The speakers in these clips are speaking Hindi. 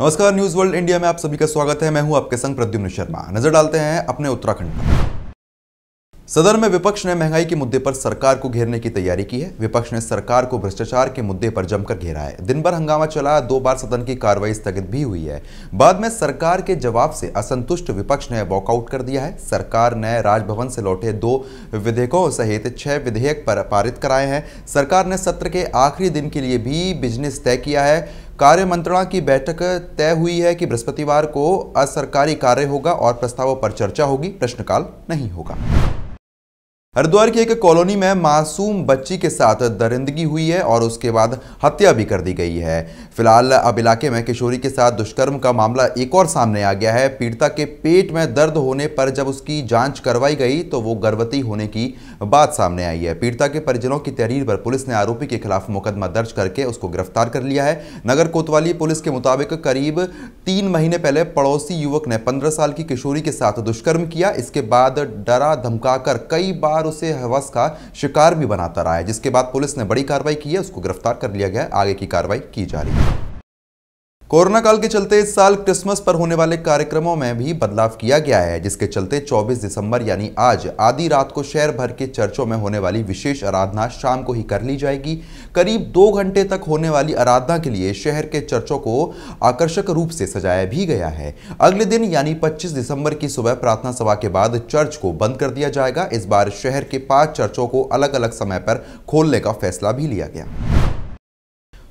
नमस्कार न्यूज वर्ल्ड इंडिया में आप सभी का स्वागत है मैं हूं आपके संग प्रद्युम्न शर्मा नजर डालते हैं अपने उत्तराखंड पर सदन में विपक्ष ने महंगाई के मुद्दे पर सरकार को घेरने की तैयारी की है विपक्ष ने सरकार को भ्रष्टाचार के मुद्दे पर जमकर घेरा है दिन भर हंगामा चला दो बार सदन की कार्रवाई स्थगित भी हुई है बाद में सरकार के जवाब से असंतुष्ट विपक्ष ने वॉकआउट कर दिया है सरकार ने राजभवन से लौटे दो विधेयकों सहित छह विधेयक पर पारित कराए हैं सरकार ने सत्र के आखिरी दिन के लिए भी बिजनेस तय किया है कार्य मंत्रणा की बैठक तय हुई है कि बृहस्पतिवार को असरकारी कार्य होगा और प्रस्तावों पर चर्चा होगी प्रश्नकाल नहीं होगा हरिद्वार की एक कॉलोनी में मासूम बच्ची के साथ दरिंदगी हुई है और उसके बाद हत्या भी कर दी गई है फिलहाल अब इलाके में किशोरी के साथ दुष्कर्म का मामला एक और सामने आ गया है पीड़िता के पेट में दर्द होने पर जब उसकी जांच करवाई गई तो वो गर्भवती होने की बात सामने आई है पीड़िता के परिजनों की तहरीर पर पुलिस ने आरोपी के खिलाफ मुकदमा दर्ज करके उसको गिरफ्तार कर लिया है नगर कोतवाली पुलिस के मुताबिक करीब तीन महीने पहले पड़ोसी युवक ने पंद्रह साल की किशोरी के साथ दुष्कर्म किया इसके बाद डरा धमका कई बार लगातार उसे हवस का शिकार भी बनाता रहा है जिसके बाद पुलिस ने बड़ी कार्रवाई की है उसको गिरफ्तार कर लिया गया आगे की कार्रवाई की जा रही है कोरोना काल के चलते इस साल क्रिसमस पर होने वाले कार्यक्रमों में भी बदलाव किया गया है जिसके चलते 24 दिसंबर यानी आज आधी रात को शहर भर के चर्चों में होने वाली विशेष आराधना शाम को ही कर ली जाएगी करीब दो घंटे तक होने वाली आराधना के लिए शहर के चर्चों को आकर्षक रूप से सजाया भी गया है अगले दिन यानी पच्चीस दिसंबर की सुबह प्रार्थना सभा के बाद चर्च को बंद कर दिया जाएगा इस बार शहर के पाँच चर्चों को अलग अलग समय पर खोलने का फैसला भी लिया गया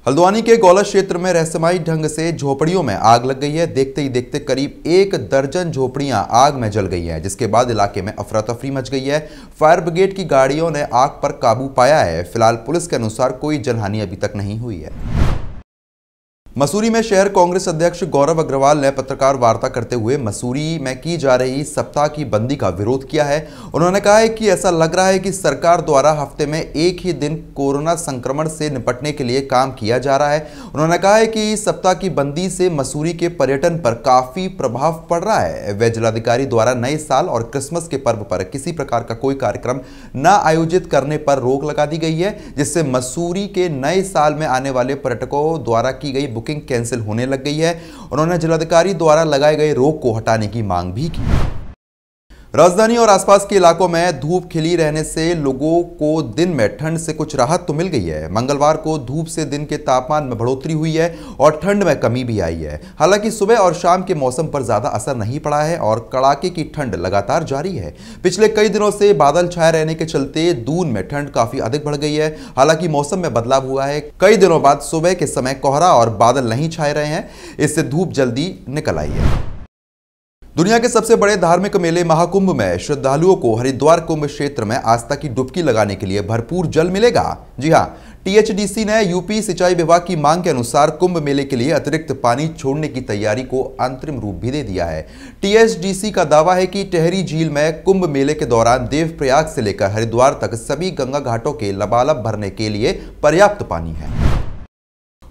हल्द्वानी के गौला क्षेत्र में रहसमाई ढंग से झोपड़ियों में आग लग गई है देखते ही देखते करीब एक दर्जन झोपड़ियां आग में जल गई हैं जिसके बाद इलाके में अफरा तफरी मच गई है फायर ब्रिगेड की गाड़ियों ने आग पर काबू पाया है फिलहाल पुलिस के अनुसार कोई जनहानि अभी तक नहीं हुई है मसूरी में शहर कांग्रेस अध्यक्ष गौरव अग्रवाल ने पत्रकार वार्ता करते हुए मसूरी में की जा रही सप्ताह की बंदी का विरोध किया है उन्होंने कहा है कि ऐसा लग रहा है कि सरकार द्वारा हफ्ते में एक ही दिन कोरोना संक्रमण से निपटने के लिए काम किया जा रहा है उन्होंने कहा है कि सप्ताह की बंदी से मसूरी के पर्यटन पर काफ़ी प्रभाव पड़ रहा है वह जिलाधिकारी द्वारा नए साल और क्रिसमस के पर्व पर किसी प्रकार का कोई कार्यक्रम न आयोजित करने पर रोक लगा दी गई है जिससे मसूरी के नए साल में आने वाले पर्यटकों द्वारा की गई बुकिंग कैंसिल होने लग गई है उन्होंने जिलाधिकारी द्वारा लगाए गए रोक को हटाने की मांग भी की राजधानी और आसपास के इलाकों में धूप खिली रहने से लोगों को दिन में ठंड से कुछ राहत तो मिल गई है मंगलवार को धूप से दिन के तापमान में बढ़ोतरी हुई है और ठंड में कमी भी आई है हालांकि सुबह और शाम के मौसम पर ज़्यादा असर नहीं पड़ा है और कड़ाके की ठंड लगातार जारी है पिछले कई दिनों से बादल छाए रहने के चलते दून में ठंड काफ़ी अधिक बढ़ गई है हालांकि मौसम में बदलाव हुआ है कई दिनों बाद सुबह के समय कोहरा और बादल नहीं छाए रहे हैं इससे धूप जल्दी निकल आई है दुनिया के सबसे बड़े धार्मिक मेले महाकुंभ में श्रद्धालुओं को हरिद्वार कुंभ क्षेत्र में आस्था की डुबकी लगाने के लिए भरपूर जल मिलेगा जी हाँ टीएचडीसी ने यूपी सिंचाई विभाग की मांग के अनुसार कुंभ मेले के लिए अतिरिक्त पानी छोड़ने की तैयारी को अंतरिम रूप भी दे दिया है टीएचडीसी का दावा है कि टेहरी झील में कुंभ मेले के दौरान देवप्रयाग से लेकर हरिद्वार तक सभी गंगा घाटों के लबालब भरने के लिए पर्याप्त पानी है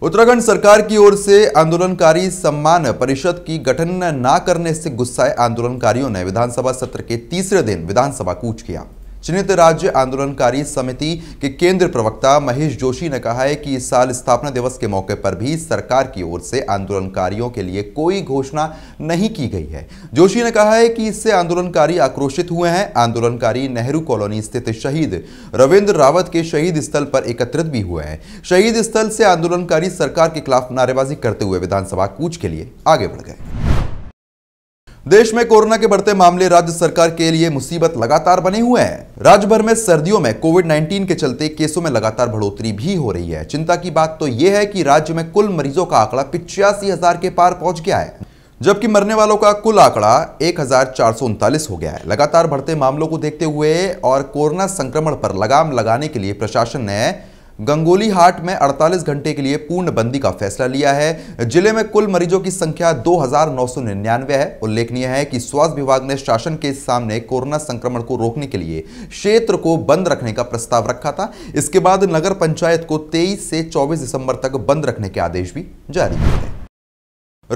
उत्तराखंड सरकार की ओर से आंदोलनकारी सम्मान परिषद की गठन न करने से गुस्साए आंदोलनकारियों ने विधानसभा सत्र के तीसरे दिन विधानसभा कूच किया चिन्हित राज्य आंदोलनकारी समिति के केंद्र प्रवक्ता महेश जोशी ने कहा है कि इस साल स्थापना दिवस के मौके पर भी सरकार की ओर से आंदोलनकारियों के लिए कोई घोषणा नहीं की गई है जोशी ने कहा है कि इससे आंदोलनकारी आक्रोशित हुए हैं आंदोलनकारी नेहरू कॉलोनी स्थित शहीद रविन्द्र रावत के शहीद स्थल पर एकत्रित भी हुए हैं शहीद स्थल से आंदोलनकारी सरकार के खिलाफ नारेबाजी करते हुए विधानसभा कूच के लिए आगे बढ़ गए देश में कोरोना के बढ़ते मामले राज्य सरकार के लिए मुसीबत लगातार बने हुए हैं राज्य भर में सर्दियों में कोविड 19 के चलते केसों में लगातार बढ़ोतरी भी हो रही है चिंता की बात तो यह है कि राज्य में कुल मरीजों का आंकड़ा पिचासी हजार के पार पहुंच गया है जबकि मरने वालों का कुल आंकड़ा एक हो गया है लगातार बढ़ते मामलों को देखते हुए और कोरोना संक्रमण पर लगाम लगाने के लिए प्रशासन ने गंगोली हाट में 48 घंटे के लिए पूर्णबंदी का फैसला लिया है जिले में कुल मरीजों की संख्या 2,999 है उल्लेखनीय है कि स्वास्थ्य विभाग ने शासन के सामने कोरोना संक्रमण को रोकने के लिए क्षेत्र को बंद रखने का प्रस्ताव रखा था इसके बाद नगर पंचायत को 23 से 24 दिसंबर तक बंद रखने के आदेश भी जारी किए हैं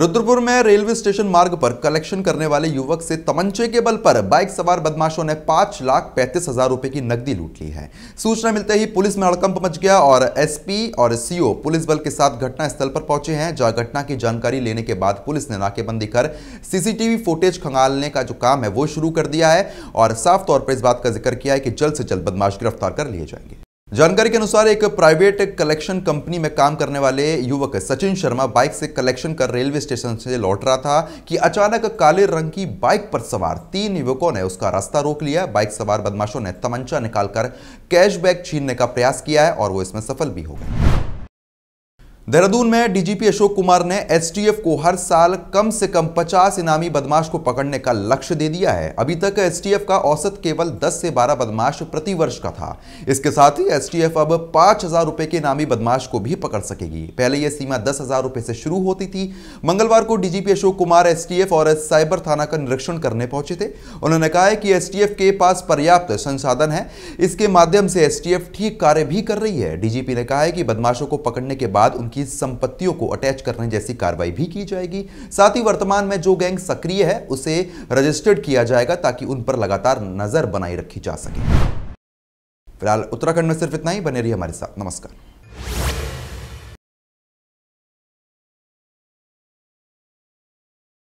रुद्रपुर में रेलवे स्टेशन मार्ग पर कलेक्शन करने वाले युवक से तमंचे के बल पर बाइक सवार बदमाशों ने पांच लाख पैंतीस हजार रुपए की नकदी लूट ली है सूचना मिलते ही पुलिस में हड़कंप मच गया और एसपी और सीओ पुलिस बल के साथ घटना स्थल पर पहुंचे हैं जहां घटना की जानकारी लेने के बाद पुलिस ने नाकेबंदी कर सीसीटीवी फुटेज खंगालने का जो काम है वो शुरू कर दिया है और साफ तौर पर इस बात का जिक्र किया है कि जल्द से जल्द बदमाश गिरफ्तार कर लिए जाएंगे जानकारी के अनुसार एक प्राइवेट कलेक्शन कंपनी में काम करने वाले युवक सचिन शर्मा बाइक से कलेक्शन कर रेलवे स्टेशन से लौट रहा था कि अचानक काले रंग की बाइक पर सवार तीन युवकों ने उसका रास्ता रोक लिया बाइक सवार बदमाशों ने तमंचा निकालकर कैशबैक छीनने का प्रयास किया है और वो इसमें सफल भी हो गए देहरादून में डीजीपी अशोक कुमार ने एसटीएफ को हर साल कम से कम 50 इनामी बदमाश को पकड़ने का लक्ष्य दे दिया है अभी तक एसटीएफ का औसत केवल 10 से 12 बदमाश प्रतिवर्ष का था इसके साथ ही एसटीएफ अब पांच हजार रुपये के इनामी बदमाश को भी पकड़ सकेगी पहले यह सीमा दस हजार रुपये से शुरू होती थी मंगलवार को डीजीपी अशोक कुमार एस और साइबर थाना का निरीक्षण करने पहुंचे थे उन्होंने कहा कि एस के पास पर्याप्त संसाधन है इसके माध्यम से एस ठीक कार्य भी कर रही है डीजीपी ने कहा है कि बदमाशों को पकड़ने के बाद उनकी उनकी संपत्तियों को अटैच करने जैसी कार्रवाई भी की जाएगी साथ ही वर्तमान में जो गैंग सक्रिय है उसे रजिस्टर्ड किया जाएगा ताकि उन पर लगातार नजर बनाई रखी जा सके फिलहाल उत्तराखंड में सिर्फ इतना ही बने रही हमारे साथ नमस्कार